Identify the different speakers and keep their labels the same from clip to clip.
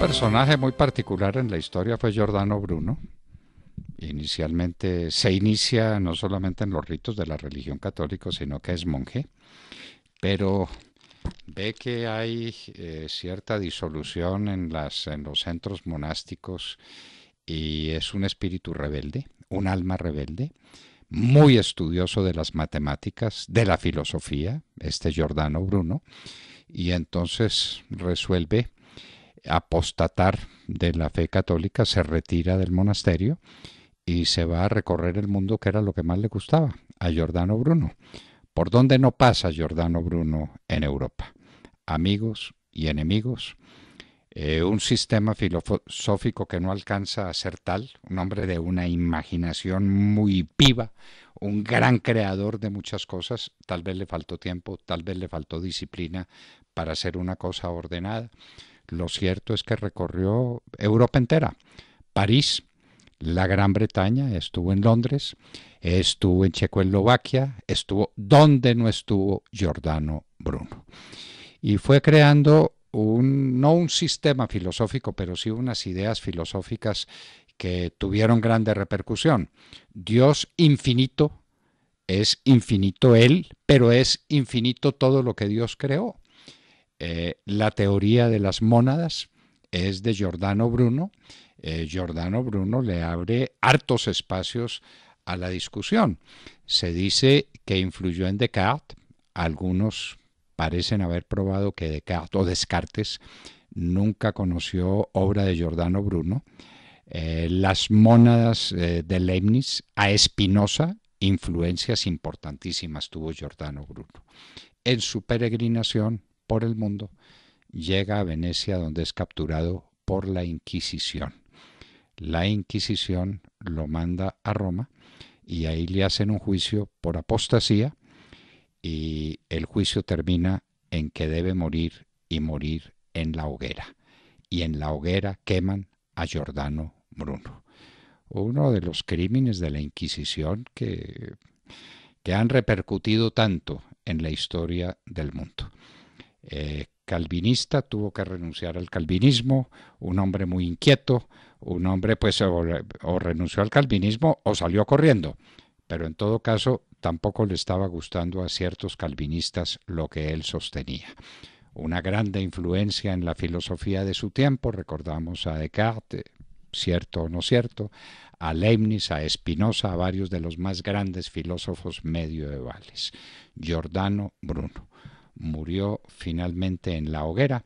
Speaker 1: personaje muy particular en la historia fue Giordano Bruno. Inicialmente se inicia no solamente en los ritos de la religión católica, sino que es monje, pero ve que hay eh, cierta disolución en, en los centros monásticos y es un espíritu rebelde, un alma rebelde, muy estudioso de las matemáticas, de la filosofía, este Giordano Bruno, y entonces resuelve apostatar de la fe católica, se retira del monasterio y se va a recorrer el mundo, que era lo que más le gustaba, a Giordano Bruno. ¿Por dónde no pasa Giordano Bruno en Europa? Amigos y enemigos. Eh, un sistema filosófico que no alcanza a ser tal, un hombre de una imaginación muy viva, un gran creador de muchas cosas, tal vez le faltó tiempo, tal vez le faltó disciplina para hacer una cosa ordenada. Lo cierto es que recorrió Europa entera, París, la Gran Bretaña, estuvo en Londres, estuvo en Checoslovaquia, estuvo donde no estuvo Giordano Bruno. Y fue creando un, no un sistema filosófico, pero sí unas ideas filosóficas que tuvieron grande repercusión. Dios infinito, es infinito Él, pero es infinito todo lo que Dios creó. Eh, la teoría de las mónadas es de Giordano Bruno. Eh, Giordano Bruno le abre hartos espacios a la discusión. Se dice que influyó en Descartes. Algunos parecen haber probado que Descartes nunca conoció obra de Giordano Bruno. Eh, las mónadas de Leibniz a Espinosa influencias importantísimas tuvo Giordano Bruno. En su peregrinación por el mundo, llega a Venecia donde es capturado por la Inquisición. La Inquisición lo manda a Roma y ahí le hacen un juicio por apostasía y el juicio termina en que debe morir y morir en la hoguera. Y en la hoguera queman a Giordano Bruno. Uno de los crímenes de la Inquisición que, que han repercutido tanto en la historia del mundo. Eh, calvinista, tuvo que renunciar al calvinismo, un hombre muy inquieto, un hombre pues o, renunció al calvinismo o salió corriendo, pero en todo caso tampoco le estaba gustando a ciertos calvinistas lo que él sostenía. Una grande influencia en la filosofía de su tiempo, recordamos a Descartes, cierto o no cierto, a Leibniz, a Spinoza, a varios de los más grandes filósofos medievales. Giordano Bruno murió finalmente en la hoguera,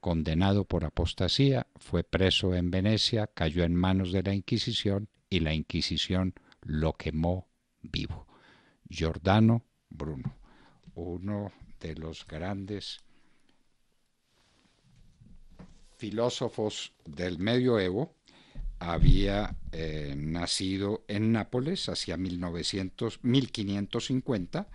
Speaker 1: condenado por apostasía, fue preso en Venecia, cayó en manos de la Inquisición y la Inquisición lo quemó vivo. Giordano Bruno, uno de los grandes filósofos del medioevo, había eh, nacido en Nápoles hacia 1550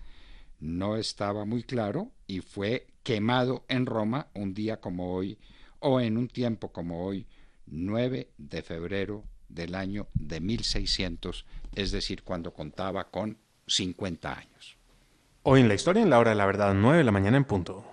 Speaker 1: no estaba muy claro y fue quemado en Roma un día como hoy o en un tiempo como hoy, 9 de febrero del año de 1600, es decir, cuando contaba con 50 años. Hoy en la historia, en la hora de la verdad, 9 de la mañana en punto.